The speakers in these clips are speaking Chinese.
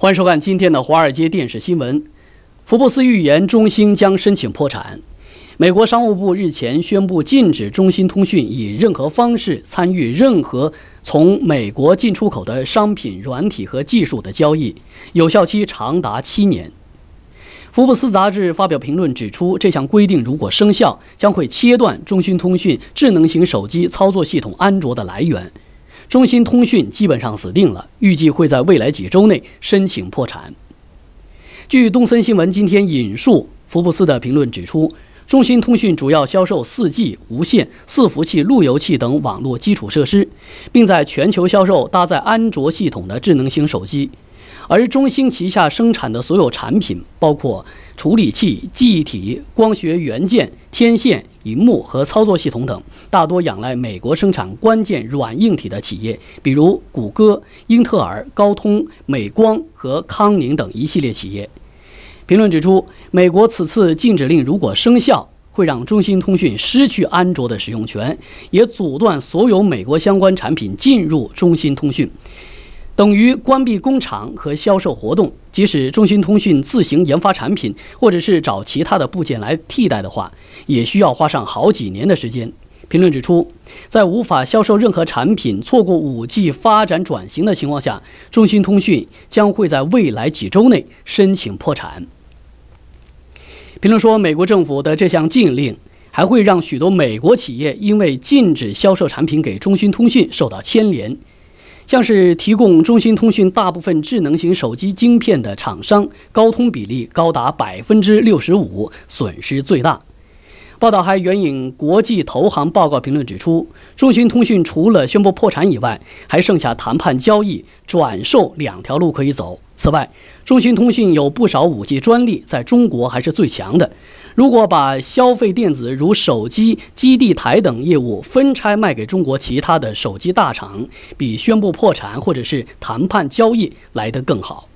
欢迎收看今天的《华尔街电视新闻》。福布斯预言，中兴将申请破产。美国商务部日前宣布，禁止中兴通讯以任何方式参与任何从美国进出口的商品、软体和技术的交易，有效期长达七年。福布斯杂志发表评论指出，这项规定如果生效，将会切断中兴通讯智能型手机操作系统安卓的来源。中兴通讯基本上死定了，预计会在未来几周内申请破产。据东森新闻今天引述福布斯的评论指出，中兴通讯主要销售 4G 无线、伺服器、路由器等网络基础设施，并在全球销售搭载安卓系统的智能型手机。而中兴旗下生产的所有产品，包括处理器、记忆体、光学元件、天线。屏幕和操作系统等大多仰赖美国生产关键软硬体的企业，比如谷歌、英特尔、高通、美光和康宁等一系列企业。评论指出，美国此次禁止令如果生效，会让中兴通讯失去安卓的使用权，也阻断所有美国相关产品进入中兴通讯。等于关闭工厂和销售活动，即使中兴通讯自行研发产品，或者是找其他的部件来替代的话，也需要花上好几年的时间。评论指出，在无法销售任何产品、错过五 G 发展转型的情况下，中兴通讯将会在未来几周内申请破产。评论说，美国政府的这项禁令还会让许多美国企业因为禁止销售产品给中兴通讯受到牵连。像是提供中兴通讯大部分智能型手机晶片的厂商高通比例高达百分之六十五，损失最大。报道还援引国际投行报告评论指出，中兴通讯除了宣布破产以外，还剩下谈判交易、转售两条路可以走。此外，中兴通讯有不少 5G 专利，在中国还是最强的。如果把消费电子，如手机、基地台等业务分拆卖给中国其他的手机大厂，比宣布破产或者是谈判交易来得更好。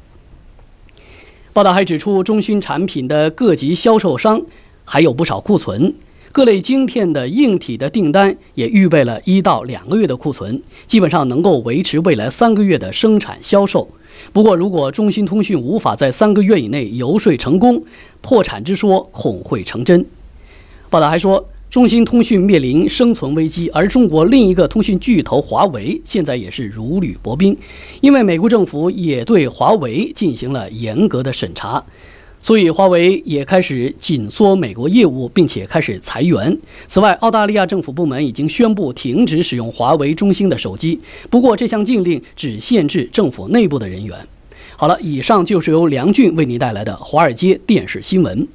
报道还指出，中兴产品的各级销售商还有不少库存，各类晶片的硬体的订单也预备了一到两个月的库存，基本上能够维持未来三个月的生产销售。不过，如果中兴通讯无法在三个月以内游说成功，破产之说恐会成真。报道还说，中兴通讯面临生存危机，而中国另一个通讯巨头华为现在也是如履薄冰，因为美国政府也对华为进行了严格的审查。所以，华为也开始紧缩美国业务，并且开始裁员。此外，澳大利亚政府部门已经宣布停止使用华为、中兴的手机。不过，这项禁令只限制政府内部的人员。好了，以上就是由梁俊为您带来的华尔街电视新闻。